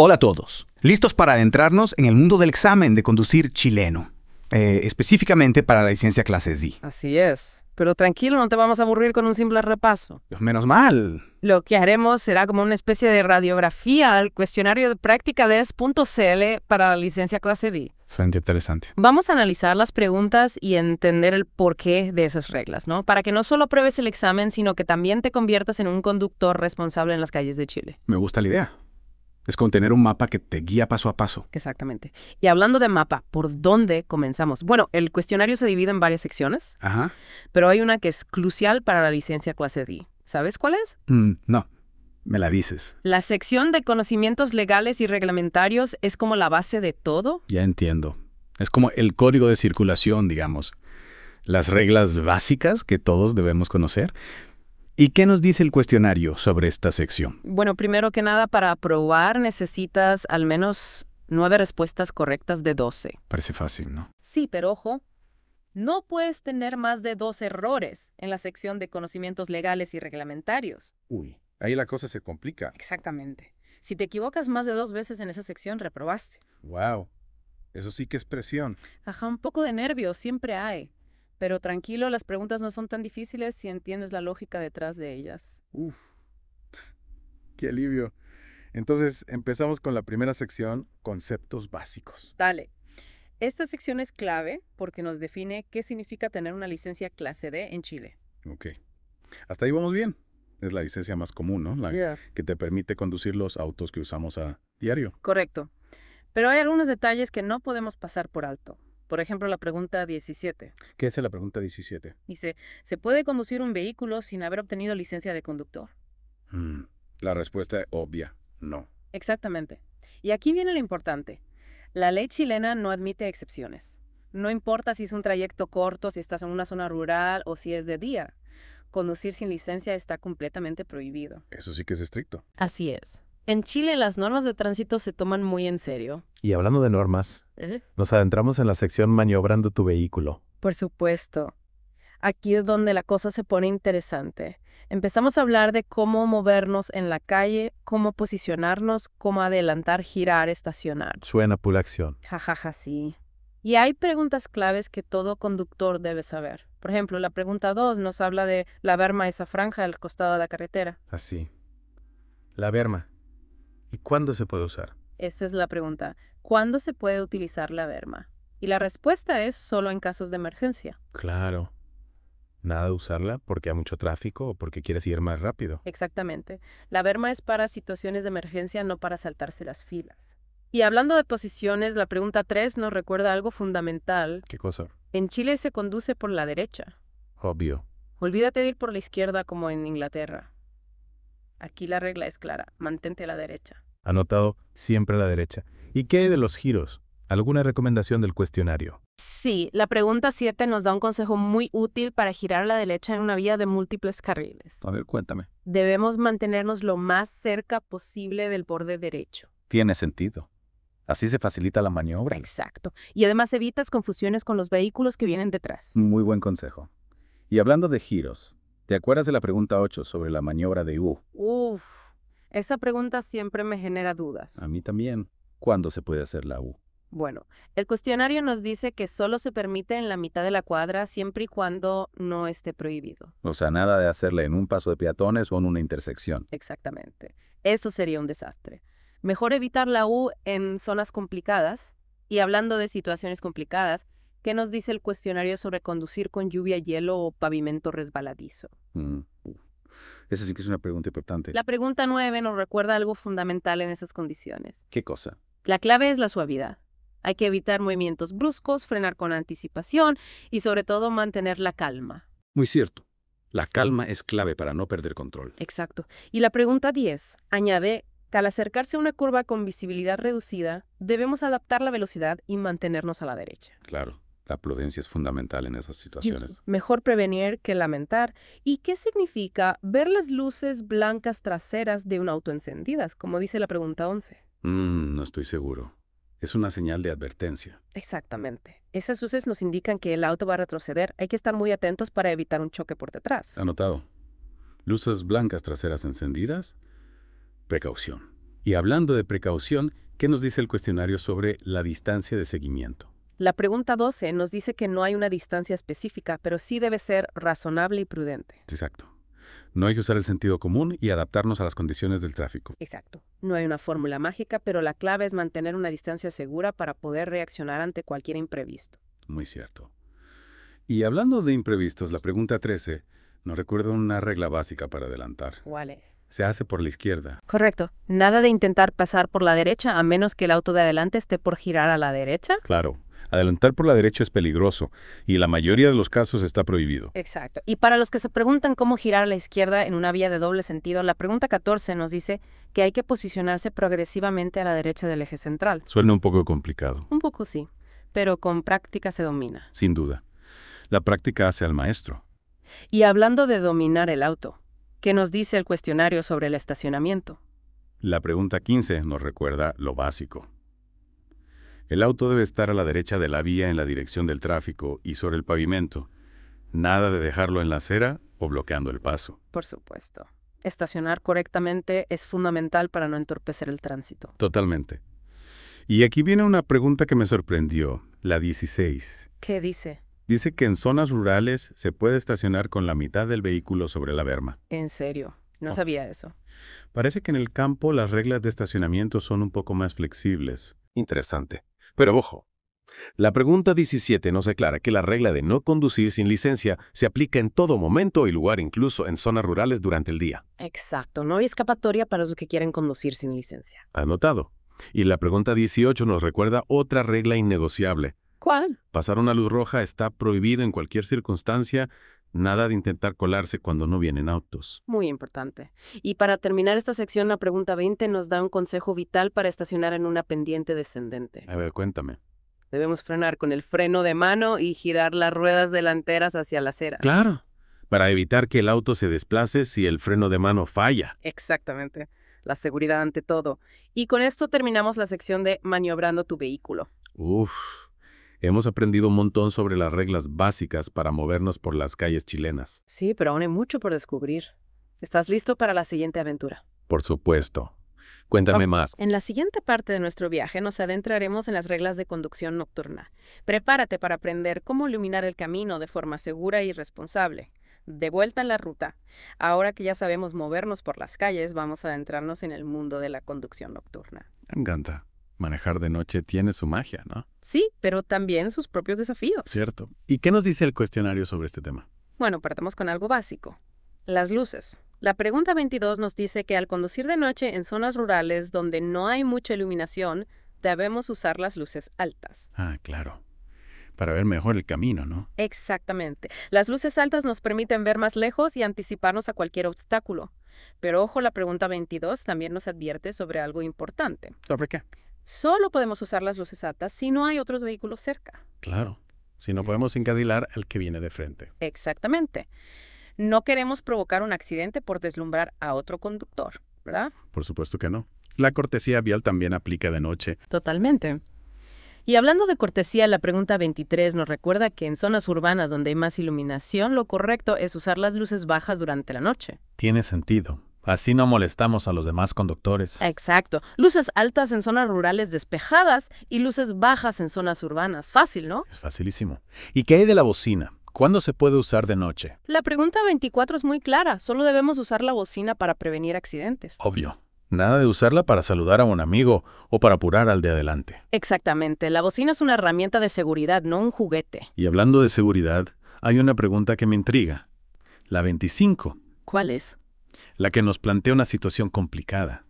Hola a todos. Listos para adentrarnos en el mundo del examen de conducir chileno, eh, específicamente para la licencia clase D. Así es. Pero tranquilo, no te vamos a aburrir con un simple repaso. menos mal. Lo que haremos será como una especie de radiografía al cuestionario de práctica de S.CL para la licencia clase D. Suena interesante. Vamos a analizar las preguntas y entender el porqué de esas reglas, ¿no? Para que no solo pruebes el examen, sino que también te conviertas en un conductor responsable en las calles de Chile. Me gusta la idea. Es con tener un mapa que te guía paso a paso. Exactamente. Y hablando de mapa, ¿por dónde comenzamos? Bueno, el cuestionario se divide en varias secciones, pero hay una que es crucial para la licencia clase D. ¿Sabes cuál es? Mm, no. Me la dices. La sección de conocimientos legales y reglamentarios es como la base de todo. Ya entiendo. Es como el código de circulación, digamos. Las reglas básicas que todos debemos conocer, ¿Y qué nos dice el cuestionario sobre esta sección? Bueno, primero que nada, para aprobar necesitas al menos nueve respuestas correctas de doce. Parece fácil, ¿no? Sí, pero ojo, no puedes tener más de dos errores en la sección de conocimientos legales y reglamentarios. Uy, ahí la cosa se complica. Exactamente. Si te equivocas más de dos veces en esa sección, reprobaste. Wow, eso sí que es presión. Ajá, un poco de nervio siempre hay. Pero tranquilo, las preguntas no son tan difíciles si entiendes la lógica detrás de ellas. Uf, qué alivio. Entonces empezamos con la primera sección, conceptos básicos. Dale. Esta sección es clave porque nos define qué significa tener una licencia clase D en Chile. Ok. Hasta ahí vamos bien. Es la licencia más común, ¿no? La que te permite conducir los autos que usamos a diario. Correcto. Pero hay algunos detalles que no podemos pasar por alto. Por ejemplo, la pregunta 17. ¿Qué es la pregunta 17? Dice, ¿se puede conducir un vehículo sin haber obtenido licencia de conductor? Mm, la respuesta es obvia, no. Exactamente. Y aquí viene lo importante. La ley chilena no admite excepciones. No importa si es un trayecto corto, si estás en una zona rural o si es de día. Conducir sin licencia está completamente prohibido. Eso sí que es estricto. Así es. En Chile las normas de tránsito se toman muy en serio. Y hablando de normas, nos adentramos en la sección maniobrando tu vehículo. Por supuesto. Aquí es donde la cosa se pone interesante. Empezamos a hablar de cómo movernos en la calle, cómo posicionarnos, cómo adelantar, girar, estacionar. Suena pura acción. Jajaja, ja, ja, sí. Y hay preguntas claves que todo conductor debe saber. Por ejemplo, la pregunta 2 nos habla de la berma, esa franja al costado de la carretera. Así. La berma. ¿Y cuándo se puede usar? Esa es la pregunta. ¿Cuándo se puede utilizar la verma? Y la respuesta es solo en casos de emergencia. Claro. Nada de usarla porque hay mucho tráfico o porque quieres ir más rápido. Exactamente. La verma es para situaciones de emergencia, no para saltarse las filas. Y hablando de posiciones, la pregunta 3 nos recuerda algo fundamental. ¿Qué cosa? En Chile se conduce por la derecha. Obvio. Olvídate de ir por la izquierda como en Inglaterra. Aquí la regla es clara, mantente a la derecha. Anotado, siempre a la derecha. ¿Y qué hay de los giros? ¿Alguna recomendación del cuestionario? Sí, la pregunta 7 nos da un consejo muy útil para girar a la derecha en una vía de múltiples carriles. A ver, cuéntame. Debemos mantenernos lo más cerca posible del borde derecho. Tiene sentido. Así se facilita la maniobra. Exacto. Y además evitas confusiones con los vehículos que vienen detrás. Muy buen consejo. Y hablando de giros, ¿Te acuerdas de la pregunta 8 sobre la maniobra de U? Uf, esa pregunta siempre me genera dudas. A mí también. ¿Cuándo se puede hacer la U? Bueno, el cuestionario nos dice que solo se permite en la mitad de la cuadra siempre y cuando no esté prohibido. O sea, nada de hacerla en un paso de peatones o en una intersección. Exactamente. Eso sería un desastre. Mejor evitar la U en zonas complicadas. Y hablando de situaciones complicadas, ¿Qué nos dice el cuestionario sobre conducir con lluvia, hielo o pavimento resbaladizo? Mm, esa sí que es una pregunta importante. La pregunta nueve nos recuerda algo fundamental en esas condiciones. ¿Qué cosa? La clave es la suavidad. Hay que evitar movimientos bruscos, frenar con anticipación y sobre todo mantener la calma. Muy cierto. La calma es clave para no perder control. Exacto. Y la pregunta diez añade que al acercarse a una curva con visibilidad reducida, debemos adaptar la velocidad y mantenernos a la derecha. Claro. La prudencia es fundamental en esas situaciones. Mejor prevenir que lamentar. ¿Y qué significa ver las luces blancas traseras de un auto encendidas, como dice la pregunta 11? Mm, no estoy seguro. Es una señal de advertencia. Exactamente. Esas luces nos indican que el auto va a retroceder. Hay que estar muy atentos para evitar un choque por detrás. Anotado. Luces blancas traseras encendidas. Precaución. Y hablando de precaución, ¿qué nos dice el cuestionario sobre la distancia de seguimiento? La pregunta 12 nos dice que no hay una distancia específica, pero sí debe ser razonable y prudente. Exacto. No hay que usar el sentido común y adaptarnos a las condiciones del tráfico. Exacto. No hay una fórmula mágica, pero la clave es mantener una distancia segura para poder reaccionar ante cualquier imprevisto. Muy cierto. Y hablando de imprevistos, la pregunta 13 nos recuerda una regla básica para adelantar. ¿Cuál es? Se hace por la izquierda. Correcto. Nada de intentar pasar por la derecha a menos que el auto de adelante esté por girar a la derecha. Claro. Adelantar por la derecha es peligroso y en la mayoría de los casos está prohibido. Exacto. Y para los que se preguntan cómo girar a la izquierda en una vía de doble sentido, la pregunta 14 nos dice que hay que posicionarse progresivamente a la derecha del eje central. Suena un poco complicado. Un poco sí, pero con práctica se domina. Sin duda. La práctica hace al maestro. Y hablando de dominar el auto, ¿qué nos dice el cuestionario sobre el estacionamiento? La pregunta 15 nos recuerda lo básico. El auto debe estar a la derecha de la vía en la dirección del tráfico y sobre el pavimento. Nada de dejarlo en la acera o bloqueando el paso. Por supuesto. Estacionar correctamente es fundamental para no entorpecer el tránsito. Totalmente. Y aquí viene una pregunta que me sorprendió, la 16. ¿Qué dice? Dice que en zonas rurales se puede estacionar con la mitad del vehículo sobre la berma. ¿En serio? No oh. sabía eso. Parece que en el campo las reglas de estacionamiento son un poco más flexibles. Interesante. Pero ojo, la pregunta 17 nos aclara que la regla de no conducir sin licencia se aplica en todo momento y lugar, incluso en zonas rurales durante el día. Exacto, no hay escapatoria para los que quieren conducir sin licencia. Anotado. Y la pregunta 18 nos recuerda otra regla innegociable. ¿Cuál? Pasar una luz roja está prohibido en cualquier circunstancia Nada de intentar colarse cuando no vienen autos. Muy importante. Y para terminar esta sección, la pregunta 20 nos da un consejo vital para estacionar en una pendiente descendente. A ver, cuéntame. Debemos frenar con el freno de mano y girar las ruedas delanteras hacia la acera. Claro, para evitar que el auto se desplace si el freno de mano falla. Exactamente, la seguridad ante todo. Y con esto terminamos la sección de maniobrando tu vehículo. Uf, Hemos aprendido un montón sobre las reglas básicas para movernos por las calles chilenas. Sí, pero aún hay mucho por descubrir. ¿Estás listo para la siguiente aventura? Por supuesto. Cuéntame más. En la siguiente parte de nuestro viaje nos adentraremos en las reglas de conducción nocturna. Prepárate para aprender cómo iluminar el camino de forma segura y responsable. De vuelta en la ruta. Ahora que ya sabemos movernos por las calles, vamos a adentrarnos en el mundo de la conducción nocturna. Me encanta manejar de noche tiene su magia, ¿no? Sí, pero también sus propios desafíos. Cierto. ¿Y qué nos dice el cuestionario sobre este tema? Bueno, partamos con algo básico. Las luces. La pregunta 22 nos dice que al conducir de noche en zonas rurales donde no hay mucha iluminación, debemos usar las luces altas. Ah, claro. Para ver mejor el camino, ¿no? Exactamente. Las luces altas nos permiten ver más lejos y anticiparnos a cualquier obstáculo. Pero ojo, la pregunta 22 también nos advierte sobre algo importante. ¿Sobre qué? solo podemos usar las luces altas si no hay otros vehículos cerca. Claro, si no podemos encadilar al que viene de frente. Exactamente. No queremos provocar un accidente por deslumbrar a otro conductor, ¿verdad? Por supuesto que no. La cortesía vial también aplica de noche. Totalmente. Y hablando de cortesía, la pregunta 23 nos recuerda que en zonas urbanas donde hay más iluminación, lo correcto es usar las luces bajas durante la noche. Tiene sentido. Así no molestamos a los demás conductores. Exacto. Luces altas en zonas rurales despejadas y luces bajas en zonas urbanas. Fácil, ¿no? Es facilísimo. ¿Y qué hay de la bocina? ¿Cuándo se puede usar de noche? La pregunta 24 es muy clara. Solo debemos usar la bocina para prevenir accidentes. Obvio. Nada de usarla para saludar a un amigo o para apurar al de adelante. Exactamente. La bocina es una herramienta de seguridad, no un juguete. Y hablando de seguridad, hay una pregunta que me intriga. La 25. ¿Cuál es? la que nos plantea una situación complicada.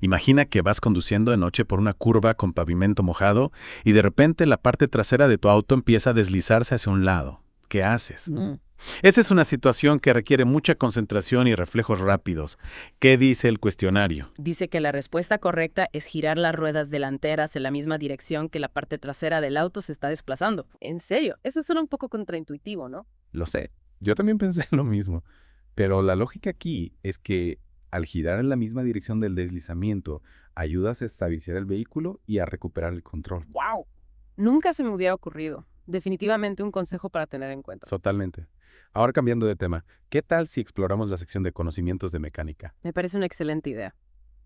Imagina que vas conduciendo de noche por una curva con pavimento mojado y de repente la parte trasera de tu auto empieza a deslizarse hacia un lado. ¿Qué haces? Mm. Esa es una situación que requiere mucha concentración y reflejos rápidos. ¿Qué dice el cuestionario? Dice que la respuesta correcta es girar las ruedas delanteras en la misma dirección que la parte trasera del auto se está desplazando. En serio, eso suena un poco contraintuitivo, ¿no? Lo sé. Yo también pensé lo mismo. Pero la lógica aquí es que al girar en la misma dirección del deslizamiento, ayudas a estabilizar el vehículo y a recuperar el control. ¡Wow! Nunca se me hubiera ocurrido. Definitivamente un consejo para tener en cuenta. Totalmente. Ahora cambiando de tema, ¿qué tal si exploramos la sección de conocimientos de mecánica? Me parece una excelente idea.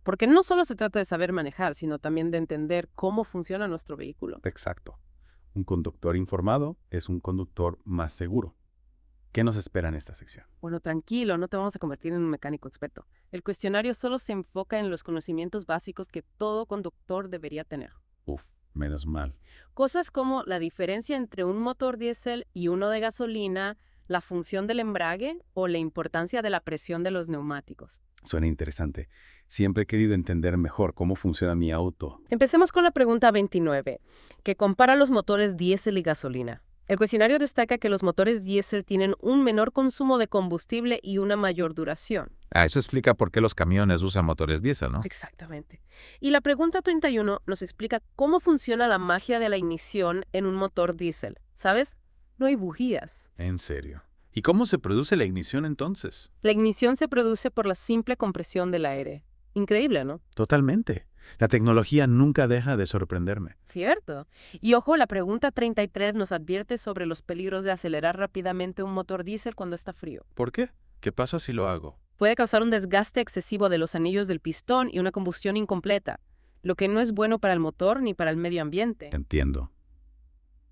Porque no solo se trata de saber manejar, sino también de entender cómo funciona nuestro vehículo. Exacto. Un conductor informado es un conductor más seguro. ¿Qué nos espera en esta sección? Bueno, tranquilo, no te vamos a convertir en un mecánico experto. El cuestionario solo se enfoca en los conocimientos básicos que todo conductor debería tener. Uf, menos mal. Cosas como la diferencia entre un motor diésel y uno de gasolina, la función del embrague o la importancia de la presión de los neumáticos. Suena interesante. Siempre he querido entender mejor cómo funciona mi auto. Empecemos con la pregunta 29, que compara los motores diésel y gasolina. El cuestionario destaca que los motores diésel tienen un menor consumo de combustible y una mayor duración. Ah, eso explica por qué los camiones usan motores diésel, ¿no? Exactamente. Y la pregunta 31 nos explica cómo funciona la magia de la ignición en un motor diésel. ¿Sabes? No hay bujías. En serio. ¿Y cómo se produce la ignición entonces? La ignición se produce por la simple compresión del aire. Increíble, ¿no? Totalmente. La tecnología nunca deja de sorprenderme. Cierto. Y ojo, la pregunta 33 nos advierte sobre los peligros de acelerar rápidamente un motor diésel cuando está frío. ¿Por qué? ¿Qué pasa si lo hago? Puede causar un desgaste excesivo de los anillos del pistón y una combustión incompleta, lo que no es bueno para el motor ni para el medio ambiente. Entiendo.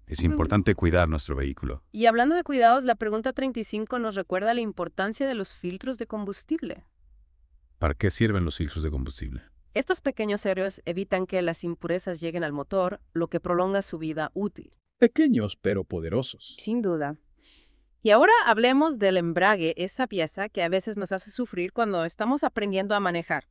Es importante cuidar nuestro vehículo. Y hablando de cuidados, la pregunta 35 nos recuerda la importancia de los filtros de combustible. ¿Para qué sirven los filtros de combustible? Estos pequeños héroes evitan que las impurezas lleguen al motor, lo que prolonga su vida útil. Pequeños pero poderosos. Sin duda. Y ahora hablemos del embrague, esa pieza que a veces nos hace sufrir cuando estamos aprendiendo a manejar.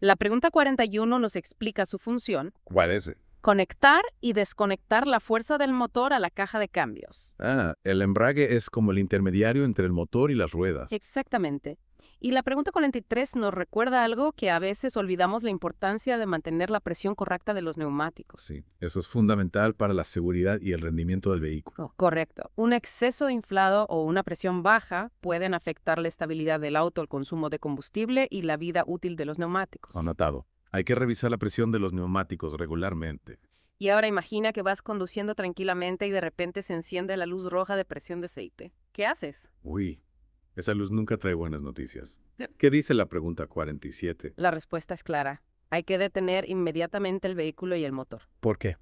La pregunta 41 nos explica su función. ¿Cuál es? Conectar y desconectar la fuerza del motor a la caja de cambios. Ah, el embrague es como el intermediario entre el motor y las ruedas. Exactamente. Y la pregunta 43 nos recuerda algo que a veces olvidamos la importancia de mantener la presión correcta de los neumáticos. Sí, eso es fundamental para la seguridad y el rendimiento del vehículo. Oh, correcto. Un exceso de inflado o una presión baja pueden afectar la estabilidad del auto, el consumo de combustible y la vida útil de los neumáticos. Anotado. Hay que revisar la presión de los neumáticos regularmente. Y ahora imagina que vas conduciendo tranquilamente y de repente se enciende la luz roja de presión de aceite. ¿Qué haces? Uy, esa luz nunca trae buenas noticias. ¿Qué dice la pregunta 47? La respuesta es clara. Hay que detener inmediatamente el vehículo y el motor. ¿Por qué?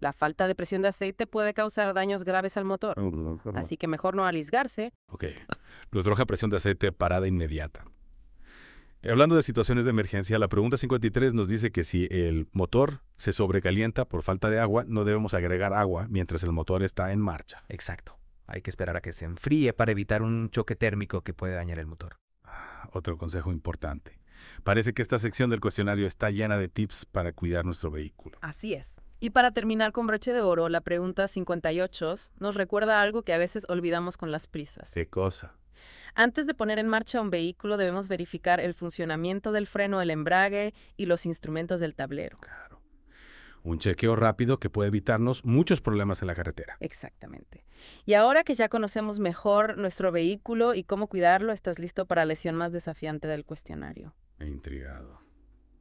La falta de presión de aceite puede causar daños graves al motor. Así que mejor no alisgarse. Ok. Luz roja, presión de aceite, parada inmediata. Eh, hablando de situaciones de emergencia, la pregunta 53 nos dice que si el motor se sobrecalienta por falta de agua, no debemos agregar agua mientras el motor está en marcha. Exacto. Hay que esperar a que se enfríe para evitar un choque térmico que puede dañar el motor. Ah, otro consejo importante. Parece que esta sección del cuestionario está llena de tips para cuidar nuestro vehículo. Así es. Y para terminar con broche de oro, la pregunta 58 nos recuerda algo que a veces olvidamos con las prisas. ¿Qué cosa? Antes de poner en marcha un vehículo debemos verificar el funcionamiento del freno, el embrague y los instrumentos del tablero. Claro un chequeo rápido que puede evitarnos muchos problemas en la carretera. Exactamente. Y ahora que ya conocemos mejor nuestro vehículo y cómo cuidarlo, estás listo para la lesión más desafiante del cuestionario. Intrigado.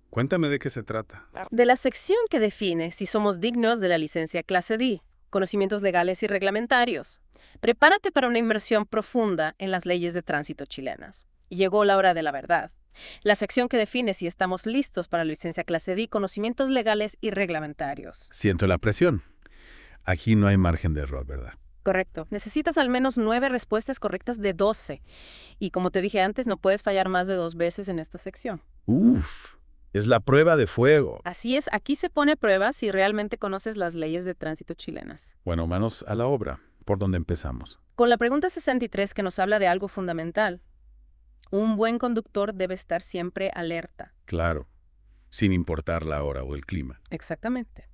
Cuéntame de qué se trata. De la sección que define si somos dignos de la licencia clase D, conocimientos legales y reglamentarios. Prepárate para una inmersión profunda en las leyes de tránsito chilenas. Llegó la hora de la verdad. La sección que define si estamos listos para la licencia clase D, conocimientos legales y reglamentarios. Siento la presión. Aquí no hay margen de error, ¿verdad? Correcto. Necesitas al menos nueve respuestas correctas de 12. Y como te dije antes, no puedes fallar más de dos veces en esta sección. Uf, es la prueba de fuego. Así es, aquí se pone prueba si realmente conoces las leyes de tránsito chilenas. Bueno, manos a la obra. ¿Por dónde empezamos? Con la pregunta 63 que nos habla de algo fundamental, un buen conductor debe estar siempre alerta. Claro, sin importar la hora o el clima. Exactamente.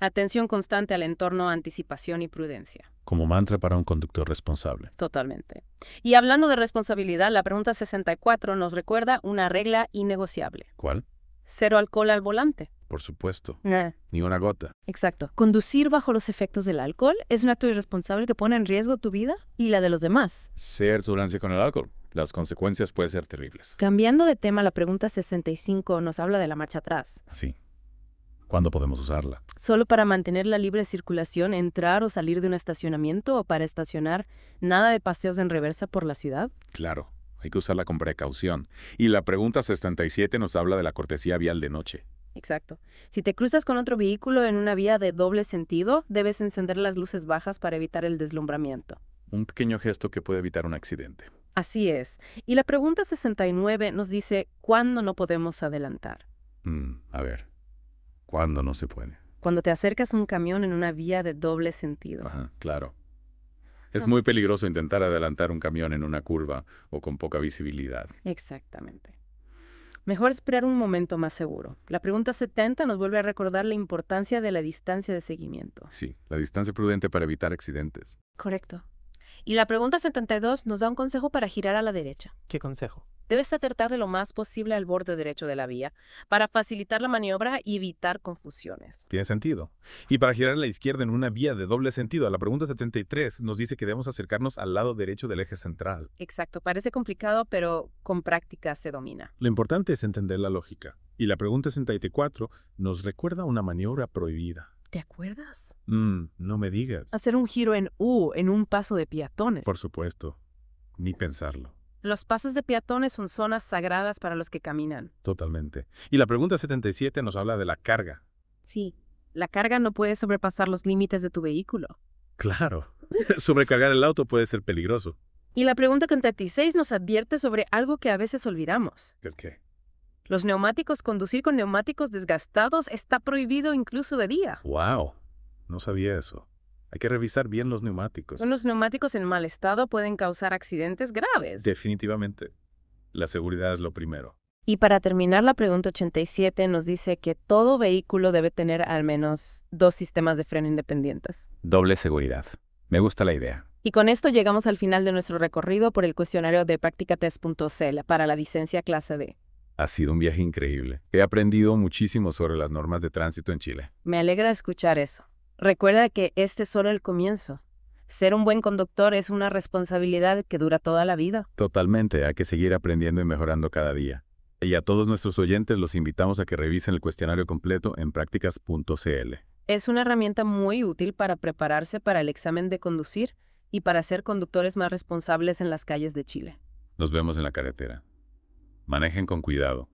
Atención constante al entorno, anticipación y prudencia. Como mantra para un conductor responsable. Totalmente. Y hablando de responsabilidad, la pregunta 64 nos recuerda una regla innegociable. ¿Cuál? Cero alcohol al volante. Por supuesto. Ni una gota. Exacto. Conducir bajo los efectos del alcohol es un acto irresponsable que pone en riesgo tu vida y la de los demás. Ser tolerancia con el alcohol las consecuencias pueden ser terribles. Cambiando de tema, la pregunta 65 nos habla de la marcha atrás. Sí. ¿Cuándo podemos usarla? Solo para mantener la libre circulación, entrar o salir de un estacionamiento o para estacionar, nada de paseos en reversa por la ciudad. Claro, hay que usarla con precaución. Y la pregunta 67 nos habla de la cortesía vial de noche. Exacto. Si te cruzas con otro vehículo en una vía de doble sentido, debes encender las luces bajas para evitar el deslumbramiento. Un pequeño gesto que puede evitar un accidente. Así es. Y la pregunta 69 nos dice, ¿cuándo no podemos adelantar? Mm, a ver, ¿cuándo no se puede? Cuando te acercas a un camión en una vía de doble sentido. Ajá, claro. Es muy peligroso intentar adelantar un camión en una curva o con poca visibilidad. Exactamente. Mejor esperar un momento más seguro. La pregunta 70 nos vuelve a recordar la importancia de la distancia de seguimiento. Sí, la distancia prudente para evitar accidentes. Correcto. Y la pregunta 72 nos da un consejo para girar a la derecha. ¿Qué consejo? Debes acertar de lo más posible al borde derecho de la vía para facilitar la maniobra y evitar confusiones. Tiene sentido. Y para girar a la izquierda en una vía de doble sentido, la pregunta 73 nos dice que debemos acercarnos al lado derecho del eje central. Exacto, parece complicado, pero con práctica se domina. Lo importante es entender la lógica. Y la pregunta 64 nos recuerda una maniobra prohibida. ¿Te acuerdas? Mm, no me digas. Hacer un giro en U en un paso de peatones. Por supuesto. Ni pensarlo. Los pasos de peatones son zonas sagradas para los que caminan. Totalmente. Y la pregunta 77 nos habla de la carga. Sí. La carga no puede sobrepasar los límites de tu vehículo. Claro. Sobrecargar el auto puede ser peligroso. Y la pregunta 36 nos advierte sobre algo que a veces olvidamos. ¿El qué? Los neumáticos, conducir con neumáticos desgastados está prohibido incluso de día. ¡Wow! No sabía eso. Hay que revisar bien los neumáticos. los neumáticos en mal estado pueden causar accidentes graves. Definitivamente. La seguridad es lo primero. Y para terminar, la pregunta 87 nos dice que todo vehículo debe tener al menos dos sistemas de freno independientes. Doble seguridad. Me gusta la idea. Y con esto llegamos al final de nuestro recorrido por el cuestionario de práctica para la licencia clase D. Ha sido un viaje increíble. He aprendido muchísimo sobre las normas de tránsito en Chile. Me alegra escuchar eso. Recuerda que este es solo el comienzo. Ser un buen conductor es una responsabilidad que dura toda la vida. Totalmente, hay que seguir aprendiendo y mejorando cada día. Y a todos nuestros oyentes los invitamos a que revisen el cuestionario completo en prácticas.cl. Es una herramienta muy útil para prepararse para el examen de conducir y para ser conductores más responsables en las calles de Chile. Nos vemos en la carretera. Manejen con cuidado.